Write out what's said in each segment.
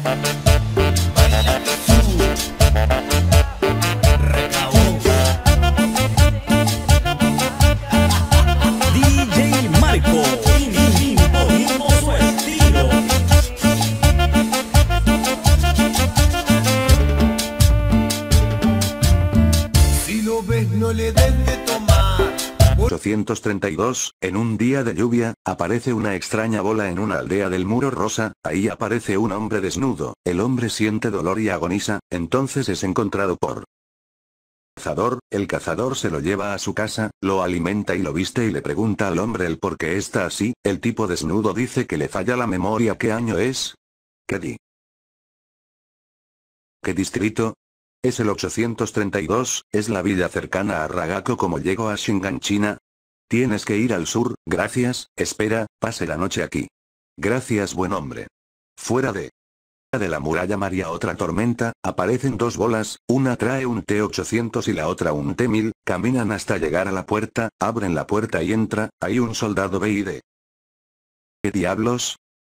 Thank 1832, en un día de lluvia, aparece una extraña bola en una aldea del muro rosa, ahí aparece un hombre desnudo, el hombre siente dolor y agoniza, entonces es encontrado por cazador, el cazador se lo lleva a su casa, lo alimenta y lo viste y le pregunta al hombre el por qué está así, el tipo desnudo dice que le falla la memoria qué año es, qué di, qué distrito, es el 832, es la villa cercana a Ragako como llegó a Shingan China, Tienes que ir al sur, gracias, espera, pase la noche aquí. Gracias buen hombre. Fuera de de la muralla María otra tormenta, aparecen dos bolas, una trae un T-800 y la otra un T-1000, caminan hasta llegar a la puerta, abren la puerta y entra, hay un soldado y D. ¿Qué diablos?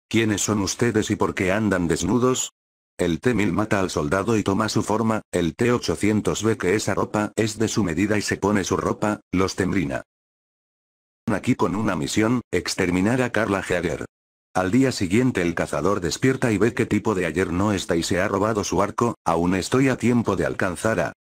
¿Quiénes son ustedes y por qué andan desnudos? El T-1000 mata al soldado y toma su forma, el T-800 ve que esa ropa es de su medida y se pone su ropa, los tembrina aquí con una misión, exterminar a Carla Jagger. Al día siguiente el cazador despierta y ve que tipo de ayer no está y se ha robado su arco, aún estoy a tiempo de alcanzar a...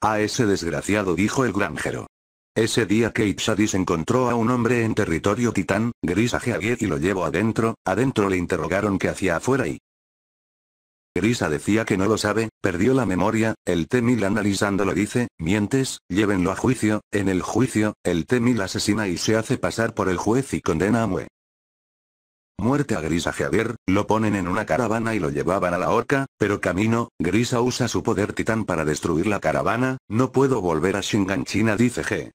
A ese desgraciado dijo el granjero. Ese día Kate Shadis encontró a un hombre en territorio titán, gris a y lo llevó adentro, adentro le interrogaron qué hacía afuera y... Grisa decía que no lo sabe, perdió la memoria, el T-1000 analizándolo dice, mientes, llévenlo a juicio, en el juicio, el t asesina y se hace pasar por el juez y condena a Mue. Muerte a Grisa Javier, lo ponen en una caravana y lo llevaban a la horca, pero camino, Grisa usa su poder titán para destruir la caravana, no puedo volver a China, dice G.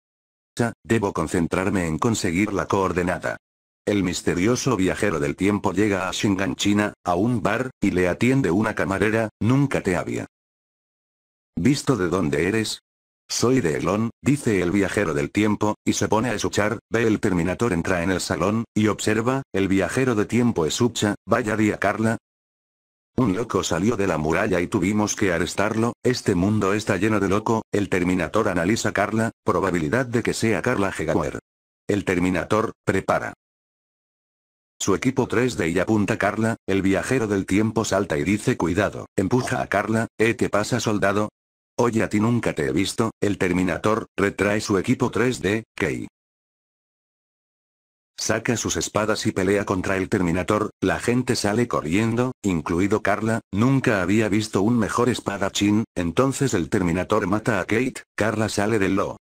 debo concentrarme en conseguir la coordenada. El misterioso viajero del tiempo llega a Shingan, China, a un bar, y le atiende una camarera, nunca te había. ¿Visto de dónde eres? Soy de Elon, dice el viajero del tiempo, y se pone a escuchar, ve el Terminator entra en el salón, y observa, el viajero de tiempo escucha, vaya día Carla. Un loco salió de la muralla y tuvimos que arrestarlo, este mundo está lleno de loco, el Terminator analiza Carla, probabilidad de que sea Carla Hegawer. El Terminator, prepara. Su equipo 3D y apunta a Carla, el viajero del tiempo salta y dice cuidado, empuja a Carla, ¿eh qué pasa soldado? Oye a ti nunca te he visto, el Terminator, retrae su equipo 3D, Key. Saca sus espadas y pelea contra el Terminator, la gente sale corriendo, incluido Carla, nunca había visto un mejor espadachín, entonces el Terminator mata a Kate, Carla sale del lo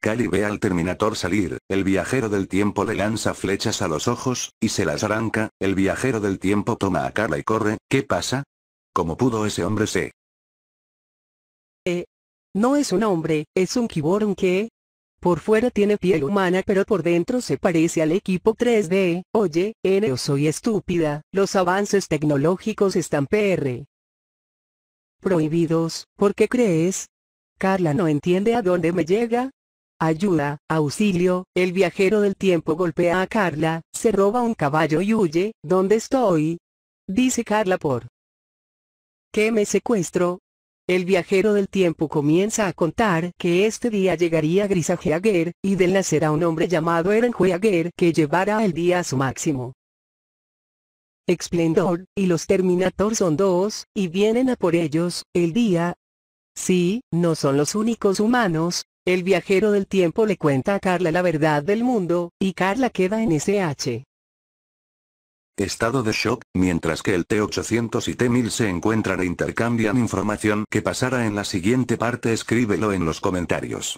Cali ve al Terminator salir, el viajero del tiempo le lanza flechas a los ojos, y se las arranca, el viajero del tiempo toma a Carla y corre, ¿qué pasa? ¿Cómo pudo ese hombre ser? Eh, no es un hombre, es un kiborón que... Por fuera tiene piel humana pero por dentro se parece al equipo 3D, oye, N o soy estúpida, los avances tecnológicos están PR. Prohibidos, ¿por qué crees? Carla no entiende a dónde me llega, Ayuda, auxilio, el viajero del tiempo golpea a Carla, se roba un caballo y huye, ¿dónde estoy? Dice Carla por. ¿Qué me secuestro? El viajero del tiempo comienza a contar que este día llegaría Gris y del nacerá a un hombre llamado Eren que llevará el día a su máximo. Explendor y los Terminator son dos, y vienen a por ellos, el día, Sí, no son los únicos humanos, el viajero del tiempo le cuenta a Carla la verdad del mundo, y Carla queda en SH. Estado de shock, mientras que el T-800 y T-1000 se encuentran e intercambian información que pasará en la siguiente parte escríbelo en los comentarios.